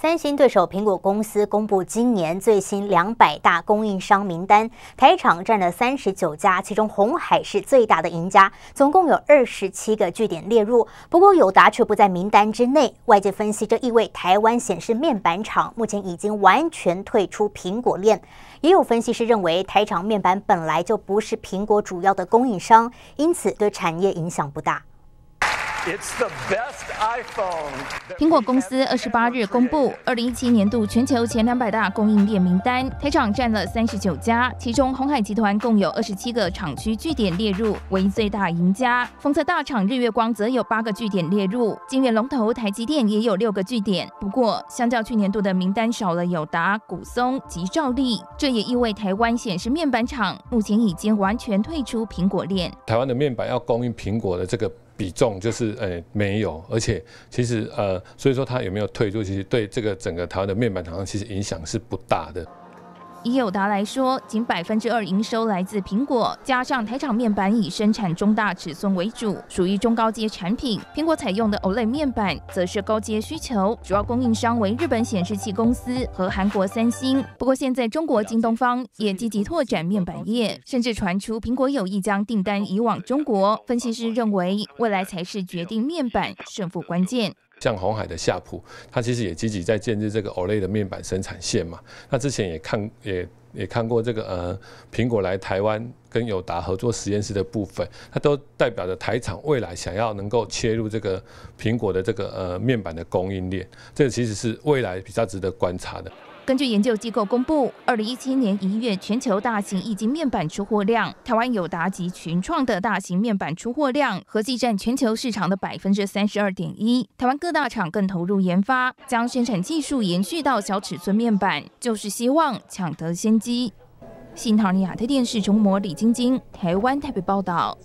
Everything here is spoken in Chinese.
三星对手苹果公司公布今年最新两百大供应商名单，台厂占了三十九家，其中红海是最大的赢家，总共有二十七个据点列入。不过友达却不在名单之内，外界分析这意味台湾显示面板厂目前已经完全退出苹果链。也有分析师认为，台厂面板本来就不是苹果主要的供应商，因此对产业影响不大。苹果公司二十八日公布二零一七年度全球前两百大供应链名单，台厂占了三十九家，其中鸿海集团共有二十七个厂区据点列入，为最大赢家。丰泽大厂日月光则有八个据点列入，晶圆龙头台积电也有六个据点。不过，相较去年度的名单少了友达、古松及兆利，这也意味台湾显示面板厂目前已经完全退出苹果链。台湾的面板要供应苹果的这个。比重就是诶没有，而且其实呃，所以说他有没有退出，其实对这个整个台湾的面板厂，其实影响是不大的。以友达来说，仅百分之二营收来自苹果，加上台厂面板以生产中大尺寸为主，属于中高阶产品。苹果采用的 OLED 面板则是高阶需求，主要供应商为日本显示器公司和韩国三星。不过，现在中国京东方也积极拓展面板业，甚至传出苹果有意将订单移往中国。分析师认为，未来才是决定面板胜负关键。像红海的夏普，它其实也积极在建设这个 OLED 的面板生产线嘛。那之前也看，也也看过这个呃，苹果来台湾跟友达合作实验室的部分，它都代表着台厂未来想要能够切入这个苹果的这个呃面板的供应链，这其实是未来比较值得观察的。根据研究机构公布，二零一七年一月全球大型液晶面板出货量，台湾友达及群创的大型面板出货量合计占全球市场的百分之三十二点一。台湾各大厂更投入研发，将生产技术延续到小尺寸面板，就是希望抢得先机。新唐尼亚特电视中模李晶晶，台湾台北报道。